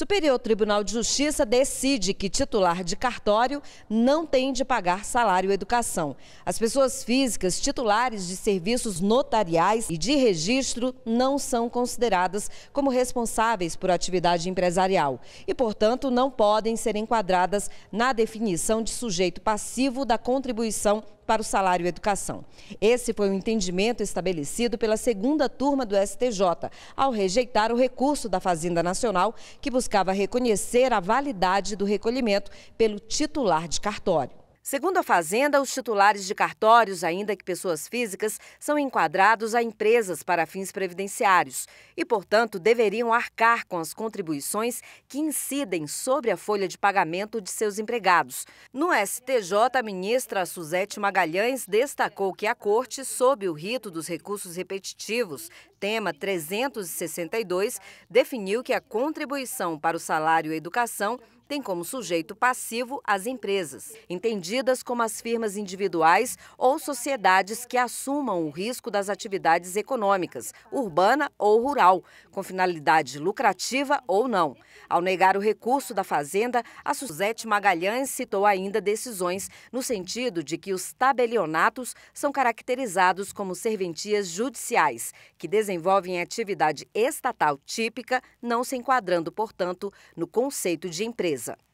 Superior Tribunal de Justiça decide que titular de cartório não tem de pagar salário educação. As pessoas físicas titulares de serviços notariais e de registro não são consideradas como responsáveis por atividade empresarial e, portanto, não podem ser enquadradas na definição de sujeito passivo da contribuição para o salário e educação. Esse foi o entendimento estabelecido pela segunda turma do STJ, ao rejeitar o recurso da Fazenda Nacional, que buscava reconhecer a validade do recolhimento pelo titular de cartório. Segundo a Fazenda, os titulares de cartórios, ainda que pessoas físicas, são enquadrados a empresas para fins previdenciários e, portanto, deveriam arcar com as contribuições que incidem sobre a folha de pagamento de seus empregados. No STJ, a ministra Suzete Magalhães destacou que a Corte, sob o rito dos recursos repetitivos, tema 362, definiu que a contribuição para o salário e educação tem como sujeito passivo as empresas, entendidas como as firmas individuais ou sociedades que assumam o risco das atividades econômicas, urbana ou rural, com finalidade lucrativa ou não. Ao negar o recurso da Fazenda, a Suzete Magalhães citou ainda decisões no sentido de que os tabelionatos são caracterizados como serventias judiciais, que desenvolvem atividade estatal típica, não se enquadrando, portanto, no conceito de empresa. pesquisa.